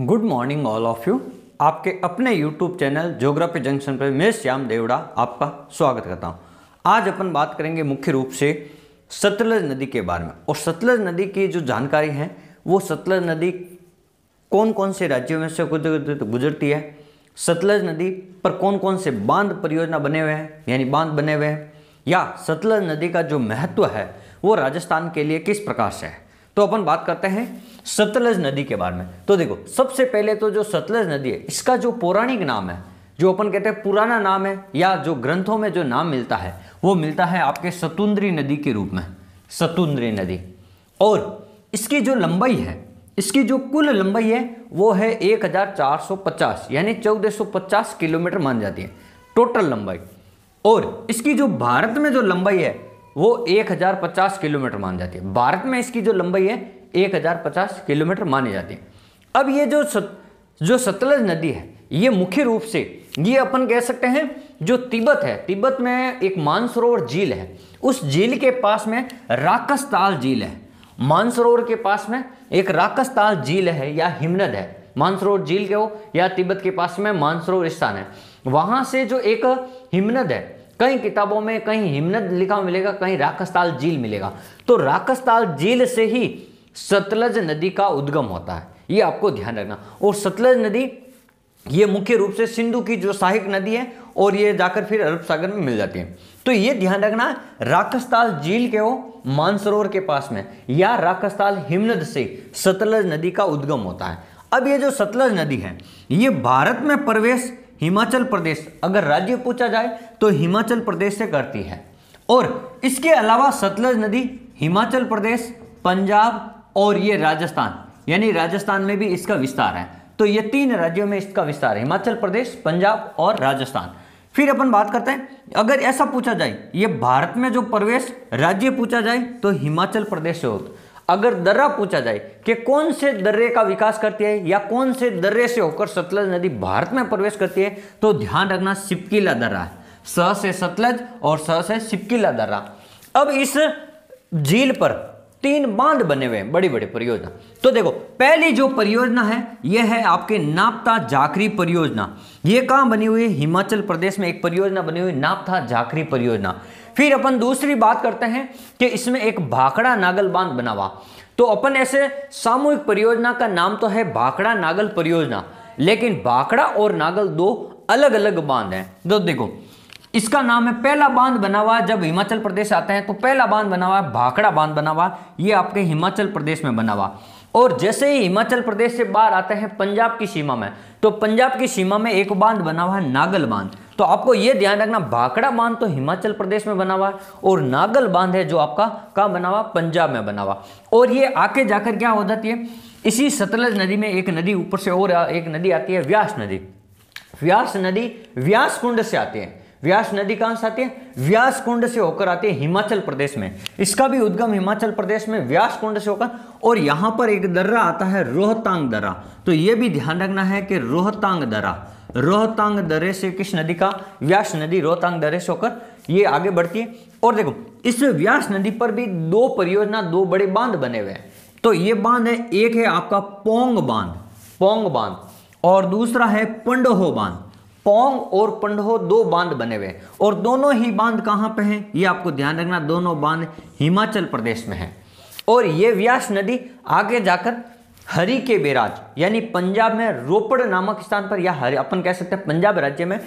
good morning all of you आपके अपने YouTube channel geography junction पर मैं श्याम देवड़ा आपका स्वागत करता हूँ आज अपन बात करेंगे मुख्य रूप से सतलज नदी के बारे में और सतलज नदी की जो जानकारी है वो सतलज नदी कौन कौन से राज्यों में से गुजरती है सतलज नदी पर कौन कौन से बांध परियोजना बने हुए हैं यानी बांध बने हुए हैं या सतलज नदी का जो महत्व है वो राजस्थान के लिए किस प्रकार से है तो अपन बात करते हैं सतलज नदी के बारे में तो देखो सबसे पहले तो जो सतलज नदी है इसका जो पौराणिक नाम है जो अपन कहते हैं पुराना नाम है या जो ग्रंथों में जो नाम मिलता है वो मिलता है आपके सतुंद्री नदी के रूप में सतुंद्री नदी और इसकी जो लंबाई है इसकी जो कुल लंबाई है वो है 1450 यानी 1450 किलोमीटर मान जाती है टोटल लंबाई और इसकी जो भारत में जो लंबाई है वो 1050 किलोमीटर मान जाती है भारत में इसकी जो लंबाई है 1050 किलोमीटर मानी जाती है अब ये जो सत, जो सतलज नदी है ये मुख्य रूप से ये अपन कह सकते हैं जो तिब्बत है तिब्बत में एक मानसरोवर झील है उस झील के पास में ताल झील है मानसरोवर के पास में एक ताल झील है या हिमनद है मानसरोवर झील के हो या तिब्बत के पास में मानसरोवर स्थान है वहां से जो एक हिमनद है कई किताबों में कहीं हिमनद लिखा मिलेगा कहीं राखस्ताल झील मिलेगा तो राखस्ताल झील से ही सतलज नदी का उद्गम होता है ये आपको ध्यान रखना और सतलज नदी ये मुख्य रूप से सिंधु की जो सहायक नदी है और ये जाकर फिर अरब सागर में मिल जाती है तो ये ध्यान रखना राकस्ताल झील के हो मानसरोवर के पास में या राकस्ताल हिमनद से सतलज नदी का उद्गम होता है अब ये जो सतलज नदी है ये भारत में प्रवेश हिमाचल प्रदेश अगर राज्य पूछा जाए तो हिमाचल प्रदेश से करती है और इसके अलावा सतलज नदी हिमाचल प्रदेश पंजाब और ये राजस्थान यानी राजस्थान में भी इसका विस्तार है तो ये तीन राज्यों में इसका विस्तार है हिमाचल प्रदेश पंजाब और राजस्थान फिर अपन बात करते हैं अगर ऐसा पूछा जाए ये भारत में जो प्रवेश राज्य पूछा जाए तो हिमाचल प्रदेश से होता अगर दर्रा पूछा जाए कि कौन से दर्रे का विकास करती है या कौन से दर्रे से होकर सतलज नदी भारत में प्रवेश करती है तो ध्यान रखना सिपकीला दर्रा है स से सतलज और स से सिपकीला दर्रा अब इस झील पर तीन बांध बने हुए हैं बड़ी बड़ी परियोजना तो देखो पहली जो परियोजना है यह है आपके नापता जाकरी परियोजना यह कहां बनी हुई है हिमाचल प्रदेश में एक परियोजना बनी हुई नापता जाकरी परियोजना फिर अपन दूसरी बात करते हैं कि इसमें एक भाखड़ा नागल बांध बना हुआ तो अपन ऐसे सामूहिक परियोजना का नाम तो है भाखड़ा नागल परियोजना लेकिन भाखड़ा और नागल दो अलग अलग बांध हैं तो देखो इसका नाम है पहला बांध बना हुआ जब हिमाचल प्रदेश आते हैं तो पहला बांध बना हुआ भाखड़ा बांध बना हुआ ये आपके हिमाचल प्रदेश में बना हुआ और जैसे ही हिमाचल प्रदेश से बाहर आते हैं पंजाब की सीमा में तो पंजाब की सीमा में एक बांध बना हुआ है नागल बांध तो आपको यह ध्यान रखना भाकड़ा बांध तो हिमाचल प्रदेश में बना हुआ है और नागल बांध है जो आपका कहा बना हुआ पंजाब में बना हुआ और ये आके जाकर क्या हो जाती है इसी सतलज नदी में एक नदी ऊपर से और एक नदी आती है व्यास नदी व्यास नदी व्यास कुंड से आती है व्यास नदी कहां से आती है व्यास कुंड से होकर आती है हिमाचल प्रदेश में इसका भी उद्गम हिमाचल प्रदेश में व्यास कुंड से होकर और यहां पर एक दर्रा आता है रोहतांग दर्रा तो यह भी ध्यान रखना है कि रोहतांग दर्रा रोहतांग दरे से किस नदी का व्यास नदी रोहतांग दरे से होकर ये आगे बढ़ती है और देखो इस व्यास नदी पर भी दो परियोजना दो बड़े बांध बने हुए हैं तो ये बांध है एक है आपका पोंग बांध पोंग बांध और दूसरा है पंडोहो बांध पोंग और पंडहो दो बांध बने हुए हैं और दोनों ही बांध कहाँ पे हैं ये आपको ध्यान रखना दोनों बांध हिमाचल प्रदेश में है और ये व्यास नदी आगे जाकर हरि के बैराज यानी पंजाब में रोपड़ नामक स्थान पर या हरि अपन कह सकते हैं पंजाब राज्य में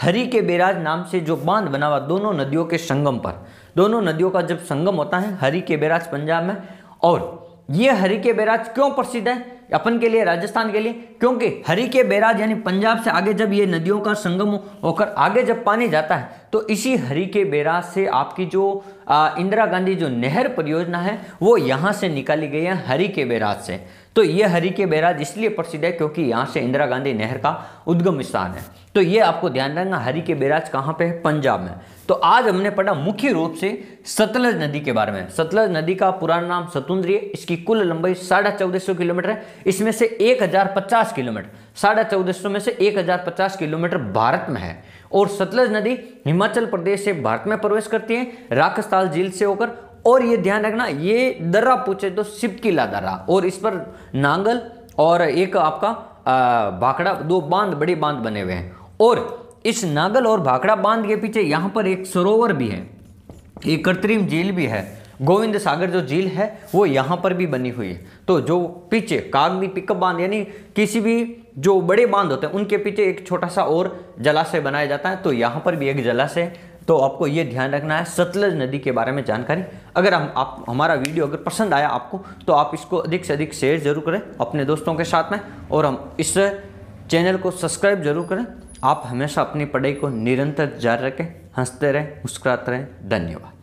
हरि के बैराज नाम से जो बांध बना हुआ दोनों नदियों के संगम पर दोनों नदियों का जब संगम होता है हरि के बैराज पंजाब में और ये हरि के बैराज क्यों प्रसिद्ध है अपन के लिए राजस्थान के लिए क्योंकि हरि के बैराज यानी पंजाब से आगे जब ये नदियों का संगम होकर आगे जब पानी जाता है तो इसी हरि के बैराज से आपकी जो इंदिरा गांधी जो नहर परियोजना है वो यहाँ से निकाली गई है हरि के बैराज से तो ये हरी के बैराज इसलिए प्रसिद्ध है क्योंकि यहाँ से इंदिरा गांधी नहर का उद्गम स्थान है तो ये आपको ध्यान रखना हरी के बैराज कहाँ पे है पंजाब में तो आज हमने पढ़ा मुख्य रूप से सतलज नदी के बारे में सतलज नदी का पुराना नाम सतुंद्री है इसकी कुल लंबाई साढ़े किलोमीटर है इसमें से एक किलोमीटर साढ़े में से एक किलोमीटर भारत में है और सतलज नदी हिमाचल प्रदेश से भारत में प्रवेश करती है राखस्ताल झील से होकर और ये ध्यान रखना ये दर्रा पूछे तो सिप किला दर्रा और इस पर नांगल और एक आपका भाखड़ा दो बांध बड़े बांध बने हुए हैं और इस नागल और भाखड़ा बांध के पीछे यहाँ पर एक सरोवर भी है एक कृत्रिम झील भी है गोविंद सागर जो झील है वो यहाँ पर भी बनी हुई है तो जो पीछे कागदी पिकअप बांध यानी किसी भी जो बड़े बांध होते हैं उनके पीछे एक छोटा सा और जलाशय बनाया जाता है तो यहाँ पर भी एक जलाशय तो आपको ये ध्यान रखना है सतलज नदी के बारे में जानकारी अगर हम आप हमारा वीडियो अगर पसंद आया आपको तो आप इसको अधिक से अधिक शेयर जरूर करें अपने दोस्तों के साथ में और हम इस चैनल को सब्सक्राइब जरूर करें आप हमेशा अपनी पढ़ाई को निरंतर जारी रखें हंसते रहें मुस्कुराते रहें धन्यवाद